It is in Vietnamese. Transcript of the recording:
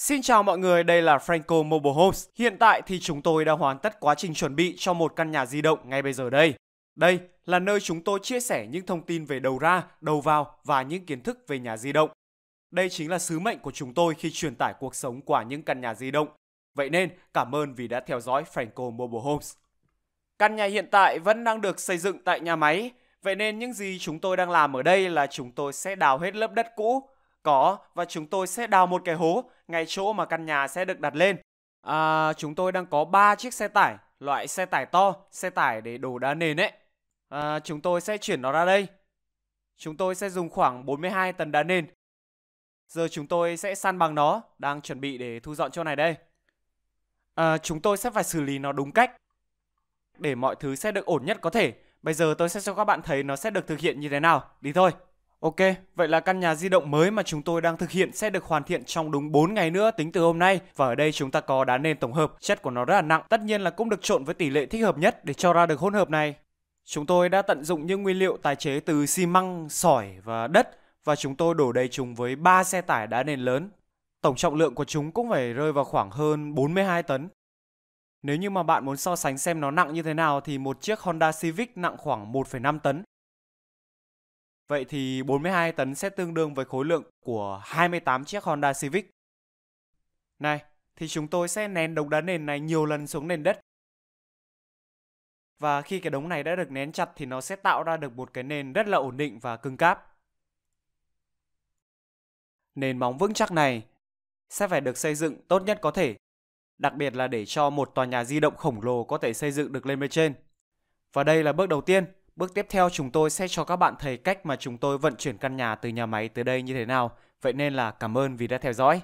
Xin chào mọi người, đây là Franco Mobile Homes. Hiện tại thì chúng tôi đang hoàn tất quá trình chuẩn bị cho một căn nhà di động ngay bây giờ đây. Đây là nơi chúng tôi chia sẻ những thông tin về đầu ra, đầu vào và những kiến thức về nhà di động. Đây chính là sứ mệnh của chúng tôi khi truyền tải cuộc sống qua những căn nhà di động. Vậy nên, cảm ơn vì đã theo dõi Franco Mobile Homes. Căn nhà hiện tại vẫn đang được xây dựng tại nhà máy, vậy nên những gì chúng tôi đang làm ở đây là chúng tôi sẽ đào hết lớp đất cũ, có, và chúng tôi sẽ đào một cái hố ngay chỗ mà căn nhà sẽ được đặt lên. À, chúng tôi đang có 3 chiếc xe tải, loại xe tải to, xe tải để đổ đá nền ấy. À, chúng tôi sẽ chuyển nó ra đây. Chúng tôi sẽ dùng khoảng 42 tấn đá nền. Giờ chúng tôi sẽ san bằng nó, đang chuẩn bị để thu dọn chỗ này đây. À, chúng tôi sẽ phải xử lý nó đúng cách. Để mọi thứ sẽ được ổn nhất có thể. Bây giờ tôi sẽ cho các bạn thấy nó sẽ được thực hiện như thế nào. Đi thôi. Ok, vậy là căn nhà di động mới mà chúng tôi đang thực hiện sẽ được hoàn thiện trong đúng 4 ngày nữa tính từ hôm nay và ở đây chúng ta có đá nền tổng hợp, chất của nó rất là nặng, tất nhiên là cũng được trộn với tỷ lệ thích hợp nhất để cho ra được hỗn hợp này. Chúng tôi đã tận dụng những nguyên liệu tái chế từ xi măng, sỏi và đất và chúng tôi đổ đầy chúng với 3 xe tải đá nền lớn. Tổng trọng lượng của chúng cũng phải rơi vào khoảng hơn 42 tấn. Nếu như mà bạn muốn so sánh xem nó nặng như thế nào thì một chiếc Honda Civic nặng khoảng 1,5 tấn Vậy thì 42 tấn sẽ tương đương với khối lượng của 28 chiếc Honda Civic. Này, thì chúng tôi sẽ nén đống đá nền này nhiều lần xuống nền đất. Và khi cái đống này đã được nén chặt thì nó sẽ tạo ra được một cái nền rất là ổn định và cứng cáp. Nền móng vững chắc này sẽ phải được xây dựng tốt nhất có thể, đặc biệt là để cho một tòa nhà di động khổng lồ có thể xây dựng được lên bên trên. Và đây là bước đầu tiên Bước tiếp theo chúng tôi sẽ cho các bạn thấy cách mà chúng tôi vận chuyển căn nhà từ nhà máy tới đây như thế nào. Vậy nên là cảm ơn vì đã theo dõi.